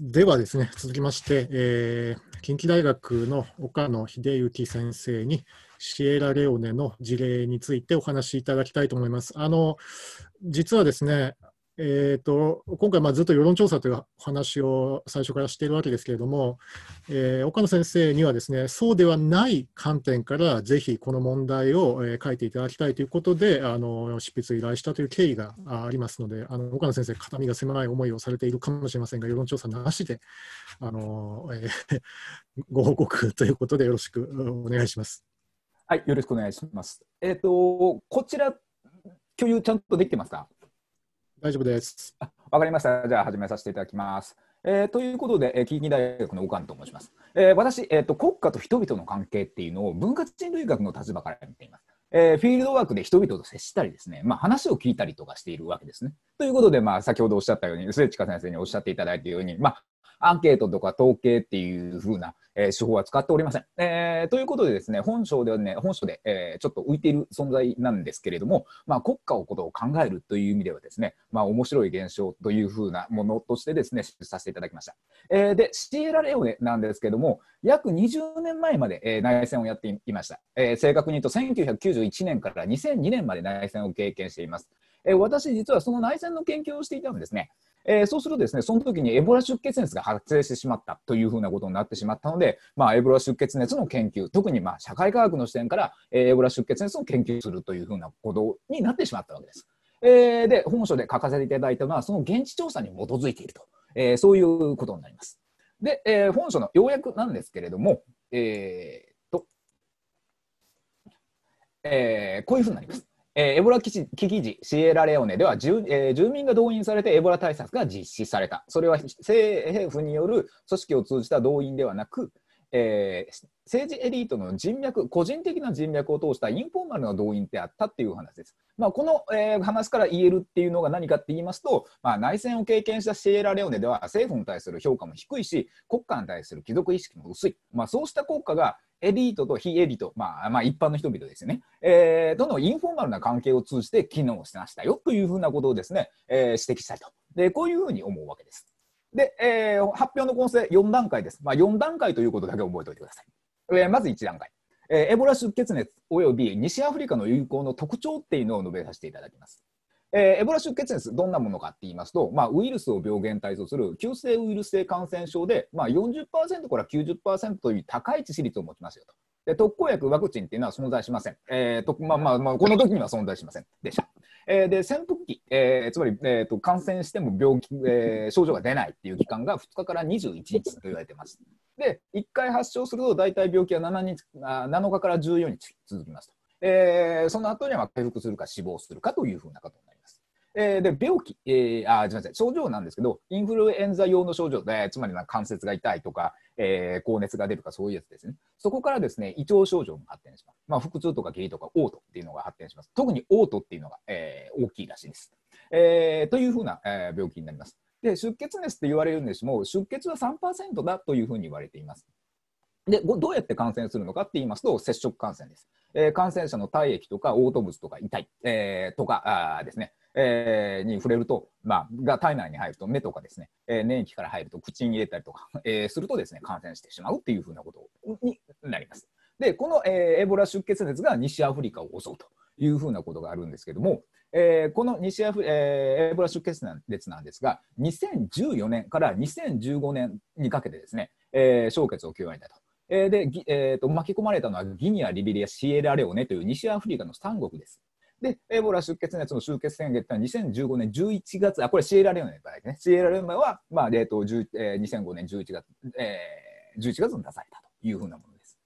ではですね、続きまして、えー、近畿大学の岡野秀幸先生に、シエラレオネの事例についてお話しいただきたいと思います。あの実はですね、えーと、今回、まずっと世論調査という話を最初からしているわけですけれども、えー、岡野先生にはですねそうではない観点からぜひこの問題を、え書いていただきたいということであの執筆を依頼したという経緯がありますのであの岡野先生、肩身が狭い思いをされているかもしれませんが世論調査なしであの、えー、ご報告ということでよろしくお願いします。はいよろしくお願いします。えっ、ー、とこちら共有ちゃんとできてますか？大丈夫です。わかりました。じゃあ始めさせていただきます。えー、ということで、えー、近畿大学の岡野と申します。えー、私、えーと、国家と人々の関係っていうのを文化人類学の立場から見ています。えー、フィールドワークで人々と接したりですね、まあ、話を聞いたりとかしているわけですね。ということで、まあ、先ほどおっしゃったように、末近先生におっしゃっていただいたように、まあ、アンケートとか統計っていう風な、えー、手法は使っておりません。えー、ということでですね、本省ではね、本省で、えー、ちょっと浮いている存在なんですけれども、まあ、国家をことを考えるという意味ではですね、まあ、面白い現象という風なものとしてですね、させていただきました。えー、で、シエラレオネなんですけども、約20年前まで、えー、内戦をやっていました。えー、正確に言うと、1991年から2002年まで内戦を経験しています。えー、私、実はその内戦の研究をしていたのですね。えー、そうするとですね、その時にエボラ出血熱が発生してしまったというふうなことになってしまったので、まあ、エボラ出血熱の研究、特にまあ社会科学の視点から、えー、エボラ出血熱を研究するというふうなことになってしまったわけです。えー、で、本書で書かせていただいたのは、その現地調査に基づいていると、えー、そういうことになります。で、えー、本書の要約なんですけれども、えー、と、えー、こういうふうになります。えー、エボラ危機時、シエラレオネでは住,、えー、住民が動員されてエボラ対策が実施された。それは政府による組織を通じた動員ではなく、えー、政治エリートの人脈、個人的な人脈を通したインフォーマルの動員であったっていう話です。まあ、この、えー、話から言えるっていうのが何かって言いますと、まあ、内戦を経験したシエラレオネでは政府に対する評価も低いし、国家に対する貴族意識も薄い。まあ、そうした国家がエリートと非エリート、まあ、まあ一般の人々ですよね、えー、とのインフォーマルな関係を通じて機能してましたよというふうなことをですね、えー、指摘したいとでこういうふうに思うわけですで、えー、発表の構成4段階です、まあ、4段階ということだけ覚えておいてください、えー、まず1段階、えー、エボラ出血熱および西アフリカの友好の特徴っていうのを述べさせていただきますえー、エボラ出血熱どんなものかって言いますと、まあ、ウイルスを病原体とする急性ウイルス性感染症で、まあ40、から90%という高い致死率を持ちますよと。で特効薬、ワクチンっていうのは存在しません。えーとまあまあまあ、この時には存在しませんでした。えー、で潜伏期、えー、つまり、えーと感染しても病気、えー、症状が出ないっていう期間が2日から21日と言われてます。で、1回発症すると大体病気は 7, 日あ7日から14日続きますと。えー、その後には回復するか死亡するかというふうなことになります。えー、で病気、えー、あすみません症状なんですけどインフルエンザ用の症状でつまりな関節が痛いとか、えー、高熱が出るかそういうやつですねそこからですね胃腸症状が発展します、まあ、腹痛とか下痢とか嘔吐っていうのが発展します特に嘔吐っていうのが、えー、大きいらしいです、えー、というふうな、えー、病気になりますで出血熱って言われるんですも、う出血は3%だというふうに言われていますでどうやって感染するのかって言いますと接触感染です、えー、感染者の体液とか嘔吐物とか痛い、えー、とかあですねえー、に触れると、まあ、が体内に入ると目とかですね、えー、粘液から入ると口に入れたりとか、えー、するとですね感染してしまうっていうふうなことになります。でこの、えー、エボラ出血熱が西アフリカを襲うというふうなことがあるんですけども、えー、この西アフ、えー、エボラ出血熱なんですが2014年から2015年にかけてですね、えー、小血を極めたと。えーでえーと、巻き込まれたのはギニア、リビリア、シエラレオネという西アフリカの3国です。で、エボラ出血熱の終結宣言ってのは2015年11月、あ、これシエラレオネだけね。シエラレオネは、まあ、冷凍、えー、2005年11月、えー、11月に出されたというふうなものです。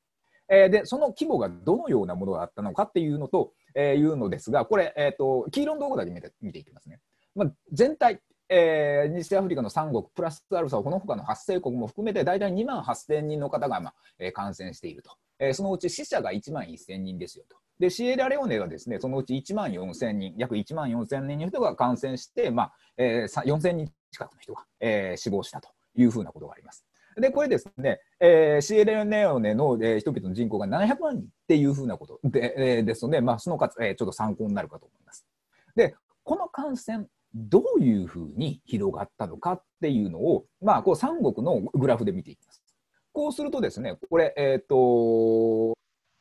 えー、で、その規模がどのようなものがあったのかっていうのと、えー、いうのですが、これ、えーと、黄色のとこだけ見て見ていきますね。まあ、全体、えー、西アフリカの3国プラスアルファこの他の発生国も含めて大体2万8000人の方が、まあえー、感染していると、えー、そのうち死者が1万1000人ですよとで、シエラレオネがですね、そのうち1万4000人、約1万4000人の人が感染して、まあえー、4000人近くの人が、えー、死亡したというふうなことがあります。で、これですね、えー、シエラレオネの、えー、人々の人口が700万人っていうふうなことで、えー、ですので、まあ、そのかつ、えー、ちょっと参考になるかと思います。で、この感染、どういうふうに広がったのかっていうのを、まあ、こう3国のグラフで見ていきます。こうするとですね、これ、えーと、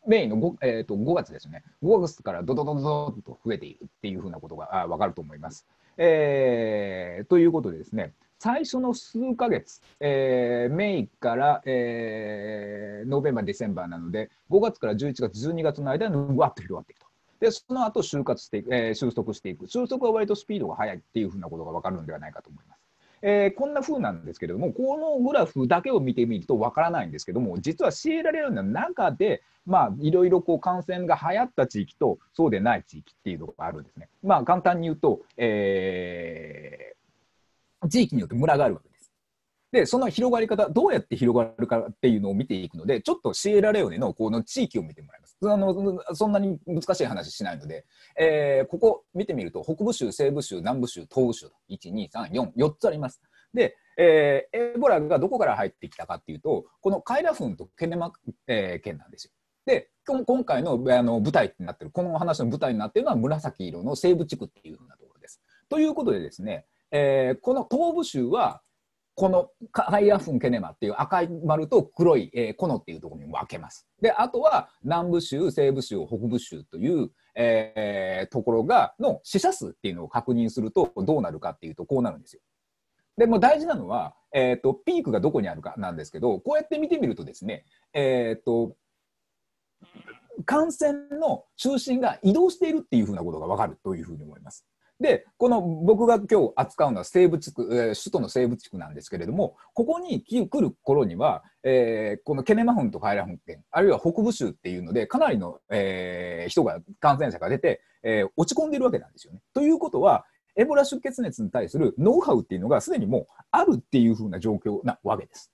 メインの 5,、えー、と5月ですね、5月からどどどどと増えていくっていうふうなことがあ分かると思います。えー、ということでですね、最初の数ヶ月、えー、メイから、えー、ノーベンバー、ディセンバーなので、5月から11月、12月の間にうわっと広がっていくと。で、その後就活していく、えー、収束していく。収束は割とスピードが速いっていうふうなことが分かるんではないかと思います。えー、こんな風なんですけれども、このグラフだけを見てみるとわからないんですけども、実はシエラレオネの中で、まあ、いろいろこう感染が流行った地域と、そうでない地域っていうのがあるんですね。まあ、簡単に言うと、えー、地域によって村があるわけです。で、その広がり方、どうやって広がるかっていうのを見ていくので、ちょっとシエラレオネのこの地域を見てもらいます。あのそんなに難しい話しないので、えー、ここ見てみると、北部州、西部州、南部州、東部州と、1、2、3、4、4つあります。で、えー、エボラがどこから入ってきたかっていうと、このカイラフンとケネマ、えー、県なんですよ。で、今回のあの舞台になってる、この話の舞台になってるのは紫色の西部地区っていうふうなところです。ということでですね、えー、この東部州は、このハイアフンケネマっていう赤い丸と黒い、えー、コノっていうところに分けます。で、あとは南部州、西部州、北部州という、えー、ところがの死者数っていうのを確認するとどうなるかっていうとこうなるんですよ。でも大事なのは、えーと、ピークがどこにあるかなんですけどこうやって見てみるとですね、えーと、と感染の中心が移動しているっていうふうなことが分かるというふうに思います。で、この僕が今日扱うのは生物区、えー、首都の生物区なんですけれども、ここに来る頃には、えー、このケネマフンとカイラフン県、あるいは北部州っていうので、かなりの、えー、人が、感染者が出て、えー、落ち込んでるわけなんですよね。ということは、エボラ出血熱に対するノウハウっていうのがすでにもうあるっていうふうな状況なわけです。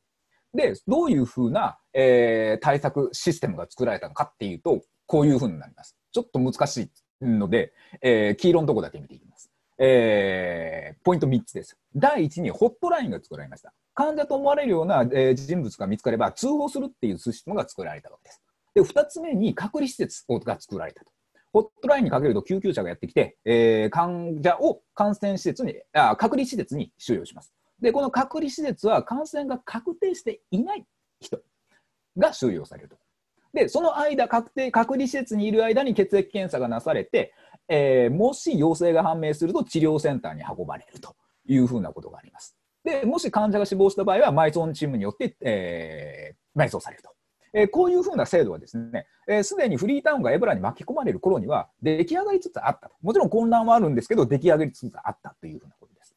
で、どういうふうな、えー、対策システムが作られたのかっていうと、こういうふうになります。ちょっと難しいので、えー、黄色のとこだけ見ていきます。えー、ポイント3つです。第1にホットラインが作られました。患者と思われるような、えー、人物が見つかれば通報するっていうシステムが作られたわけです。で、2つ目に隔離施設が作られたと。ホットラインにかけると救急車がやってきて、えー、患者を感染施設にあ、隔離施設に収容します。で、この隔離施設は感染が確定していない人が収容されると。で、その間確定、隔離施設にいる間に血液検査がなされて、えー、もし陽性が判明すると治療センターに運ばれるというふうなことがあります。でもし患者が死亡した場合は埋葬チームによって、えー、埋葬されると。えー、こういうふうな制度はですね、す、で、にフリータウンがエボラに巻き込まれる頃には出来上がりつつあったもちろん混乱はあるんですけど、出来上がりつつあったというふうなことです。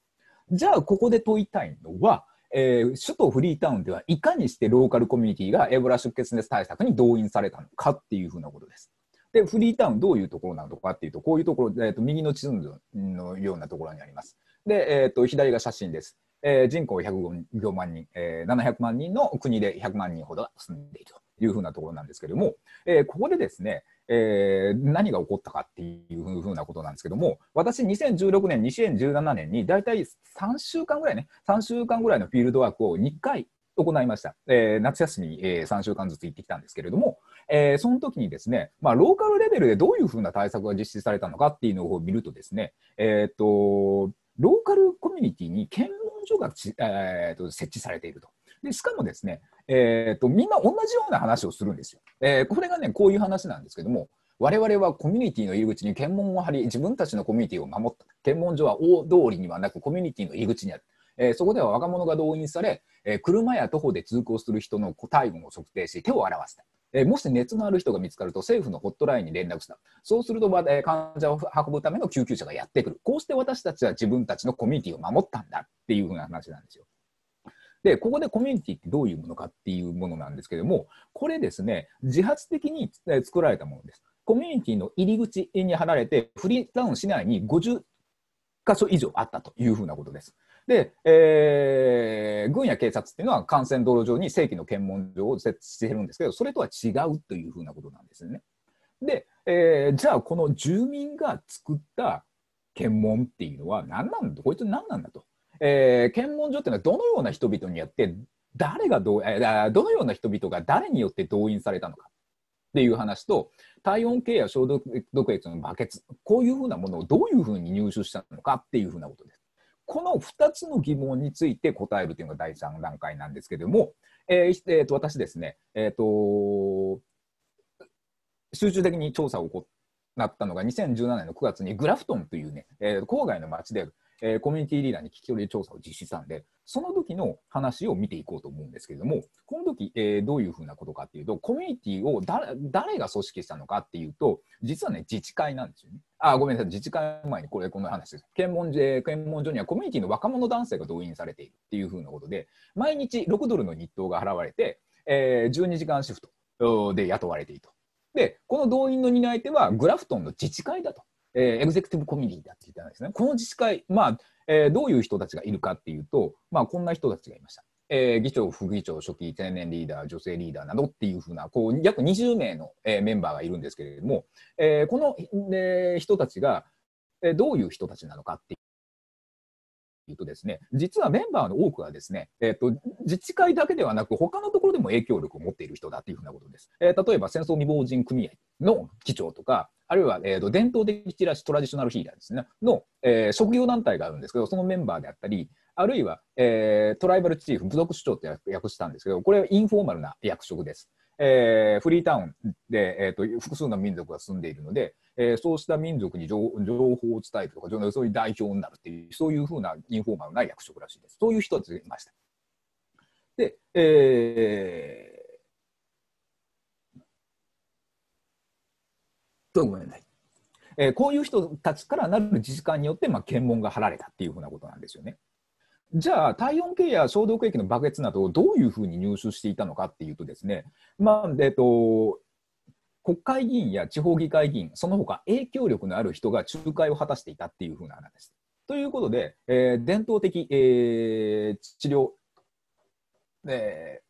じゃあ、ここで問いたいのは、えー、首都フリータウンではいかにしてローカルコミュニティがエボラ出血熱対策に動員されたのかっていうふうなことです。で、フリータウンどういうところなのかっていうと、こういうところ、えー、と右の地図のようなところにあります。で、えーと、左が写真です。えー、人口105万人、えー、700万人の国で100万人ほど住んでいるというふうなところなんですけれども、えー、ここでですね、えー、何が起こったかっていうふうなことなんですけども私2016年2017年に大体3週間ぐらいね3週間ぐらいのフィールドワークを2回行いました、えー、夏休み、えー、3週間ずつ行ってきたんですけれども、えー、その時にですね、まあ、ローカルレベルでどういうふうな対策が実施されたのかっていうのを見るとですね、えー、っとローカルコミュニティに検問所がち、えー、と設置されていると。でしかもですね、えーと、とみんな同じような話をするんですよ。えこれがねこういう話なんですけども我々はコミュニティの入り口に検問を張り自分たちのコミュニティを守った検問所は大通りにはなくコミュニティの入り口にあるえー、そこでは若者が動員され、えー、車や徒歩で通行する人の体温を測定し手を表した。えもし熱のある人が見つかると政府のホットラインに連絡したそうすると、え患者を運ぶための救急車がやってくるこうして私たちは自分たちのコミュニティを守ったんだっていうふうな話なんですよ。でここでコミュニティってどういうものかっていうものなんですけどもこれですね自発的に作られたものです。コミュニティの入り口に離れてフリーダウン市内に50箇所以上あったというふうなことです。で、えー、軍や警察っていうのは幹線道路上に正規の検問所を設置しているんですけど、それとは違うというふうなことなんですね。で、えー、じゃあこの住民が作った検問っていうのは何なんだこいつ何なんだと、えー、検問所っていうのはどのような人々にやって誰がどう、えー、どのような人々が誰によって動員されたのかっていう話と体温計や消毒液のバケツこういうふうなものをどういうふうに入手したのかっていうふうなことです。この2つの疑問について答えるというのが第3段階なんですけども、えーえー、と私ですね、えーと、集中的に調査を行ったのが2017年の9月にグラフトンというね、えー、郊外の町である、えー、コミュニティリーダーに聞き取り調査を実施したんで、その時の話を見ていこうと思うんですけれども、この時、えー、どういうふうなことかっていうと、コミュニティを誰が組織したのかっていうと、実はね、自治会なんですよね。あ、ごめんなさい、自治会前にこれ、この話です。検問所、検問所にはコミュニティの若者男性が動員されているっていうふうなことで、毎日6ドルの日当が払われて、えー、12時間シフトで雇われていると。で、この動員の担い手はグラフトンの自治会だと。えー、エグゼクティブコミュニティだって言ったんですね。この自治会、まあ、えー、どういう人たちがいるかっていうと、まあ、こんな人たちがいました。えー、議長、副議長、初期、定年リーダー、女性リーダーなどっていうふうな、こう、約20名の、えー、メンバーがいるんですけれども、えー、この、えー、人たちが、えー、どういう人たちなのかっていうとですね、実はメンバーの多くはですね、えーと、自治会だけではなく、他のところでも影響力を持っている人だというふうなことです。えー、例えば戦争未亡人組合の議長とか、あるいは、えーと、と伝統的チラシトラディショナルヒーラーですね、の、えー、職業団体があるんですけど、そのメンバーであったり、あるいは、えー、トライバルチーフ、部族首長って訳したんですけど、これはインフォーマルな役職です。えー、フリータウンで、えーと、複数の民族が住んでいるので、えー、そうした民族に情報を伝えるとかそういう代表になるっていうそういうふうなインフォーマルな役職らしいですそういう人たちがいましたで、えー、ごめんなさい、えー、こういう人たちからなる自治官によって、まあ、検問が張られたっていうふうなことなんですよね。じゃあ、体温計や消毒液のバケツなどをどういうふうに入手していたのかっていうとですね、まあ、えっと、国会議員や地方議会議員、その他影響力のある人が仲介を果たしていたっていうふうな話です。ということで、えー、伝統的、えー、治療、え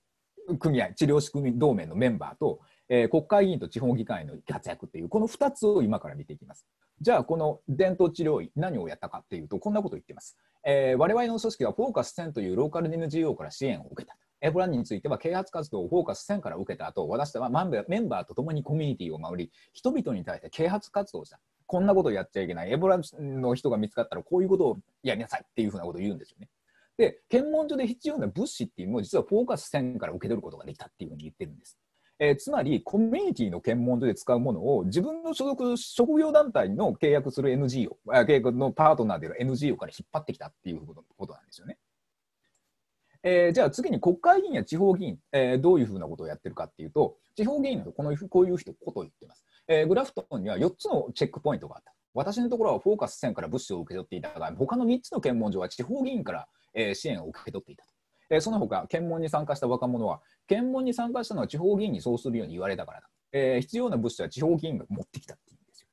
ー、組合、治療仕組み同盟のメンバーと、えー、国会議員と地方議会の活躍っていう、この2つを今から見ていきます。じゃあこの伝統治療院何をやったかっていうとこんなことを言ってます、えー、我々の組織はフォーカス10というローカル NGO から支援を受けたエボラについては啓発活動をフォーカス1000から受けた後私たちはメンバーと共にコミュニティを守り人々に対して啓発活動をしたこんなことをやっちゃいけないエボラの人が見つかったらこういうことをやりなさいっていうふうなことを言うんですよねで検問所で必要な物資っていうのを実はフォーカス1000から受け取ることができたっていうふうに言ってるんですえー、つまりコミュニティの検問所で使うものを自分の所属職業団体の契約する NGO 契約のパートナーである NGO から引っ張ってきたっていうことなんですよね。えー、じゃあ次に国会議員や地方議員、えー、どういうふうなことをやってるかっていうと地方議員のこのこういう人ことを言ってます、えグラフトンには4つのチェックポイントがあった私のところはフォーカス線から物資を受け取っていたが他の3つの検問所は地方議員から、え支援を受け取っていたとえー、その他検問に参加した若者は検問に参加したのは地方議員にそうするように言われたからだ、えー、必要な物資は地方議員が持ってきたっていうんですよ、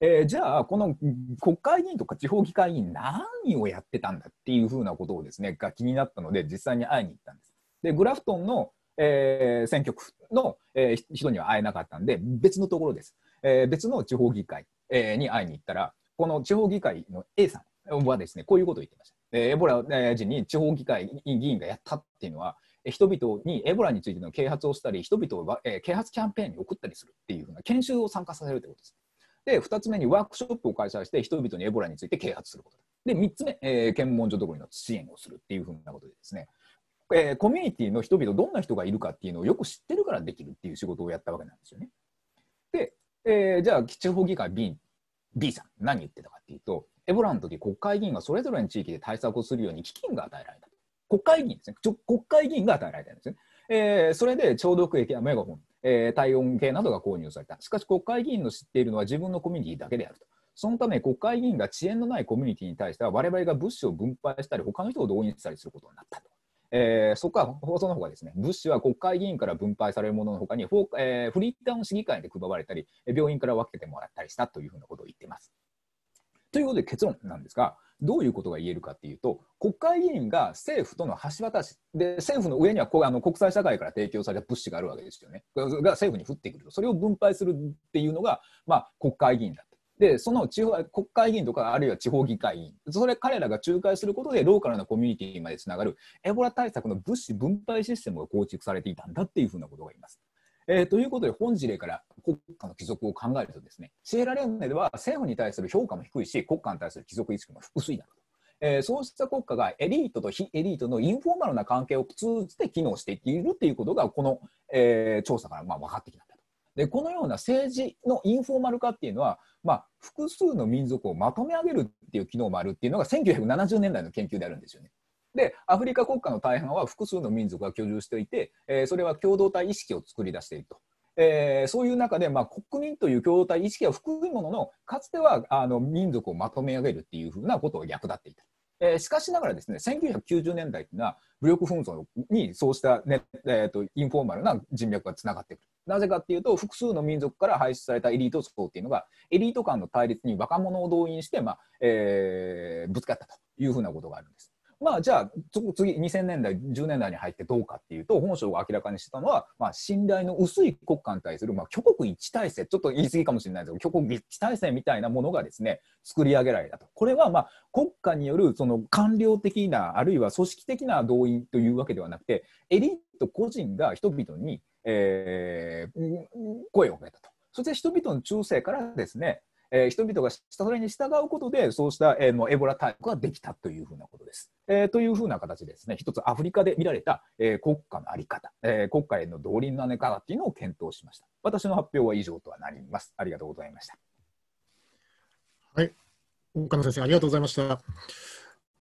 えー、じゃあこの国会議員とか地方議会議員何をやってたんだっていうふうなことをですねが気になったので実際に会いに行ったんですでグラフトンの、えー、選挙区の、えー、人には会えなかったんで別のところです、えー、別の地方議会、えー、に会いに行ったらこの地方議会の A さんはですねこういうことを言ってましたエボラ時に地方議会議員がやったっていうのは人々にエボラについての啓発をしたり人々を啓発キャンペーンに送ったりするっていうふうな研修を参加させるということです。で2つ目にワークショップを開催して人々にエボラについて啓発することで3つ目、えー、検問所どころの支援をするっていうふうなことでですね、えー、コミュニティの人々どんな人がいるかっていうのをよく知ってるからできるっていう仕事をやったわけなんですよね。で、えー、じゃあ地方議会 B, B さん何言ってたかっていうとエボラの時国会議員がそれぞれの地域で対策をするように基金が与えられた国会議員ですね国会議員が与えられたんですね、えー、それで消毒液やメガホン、えー、体温計などが購入されたしかし国会議員の知っているのは自分のコミュニティだけであるとそのため国会議員が遅延のないコミュニティに対しては我々が物資を分配したり他の人を動員したりすることになったと。えー、そこは放送の方がですね物資は国会議員から分配されるもののほかにフォー、えー、フリータウン市議会で配われたり病院から分けてもらったりしたというふうなことを言っています。ということで結論なんですが、どういうことが言えるかっていうと、国会議員が政府との橋渡し、で政府の上にはこあの国際社会から提供された物資があるわけですよね、が政府に降ってくると、それを分配するっていうのが、まあ、国会議員だと。でその地方国会議員とかあるいは地方議会議員それ彼らが仲介することでローカルなコミュニティまでつながるエボラ対策の物資分配システムが構築されていたんだっていうふうなことが言います。えー、ということで、本事例から国家の帰属を考えるとですね、シエラレオネでは政府に対する評価も低いし、国家に対する帰属意識も薄いなと。えー、そうした国家がエリートと非エリートのインフォーマルな関係を通じて機能しているということが、この、えー、調査からまあ分かってきたんだと。で、このような政治のインフォーマル化っていうのは、まあ、複数の民族をまとめ上げるっていう機能もあるっていうのが1970年代の研究であるんですよね。でアフリカ国家の大半は複数の民族が居住していて、えー、それは共同体意識を作り出していると。えー、そういう中で、まあ、国民という共同体意識は含むもののかつてはあの民族をまとめ上げるっていうふうなことを役立っていた。えー、しかしながらですね1990年代というのは武力紛争にそうしたね、えーと、とインフォーマルな人脈がつながってくる。なぜかっていうと複数の民族から排出されたエリート層っていうのがエリート間の対立に若者を動員して、まあえー、ぶつかったというふうなことがあるんです。まあ、じゃあ次2000年代10年代に入ってどうかっていうと本省が明らかにしてたのは、まあ、信頼の薄い国家に対する、まあ、挙国一体制ちょっと言い過ぎかもしれないですけど挙国一体制みたいなものがですね作り上げられたとこれは、まあ、国家によるその官僚的なあるいは組織的な動員というわけではなくてエリート個人が人々に、えー、声をかけたと。そして人々の中世からですね、えー、人々がそれに従うことで、そうした、えー、エボラ対策ができたというふうなことです。えー、というふうな形ですね、一つアフリカで見られた、えー、国家の在り方、えー、国家への動輪の姉かっていうのを検討しました。私の発表は以上とはなります。ありがとうございました。はい、岡野先生、ありがとうございました。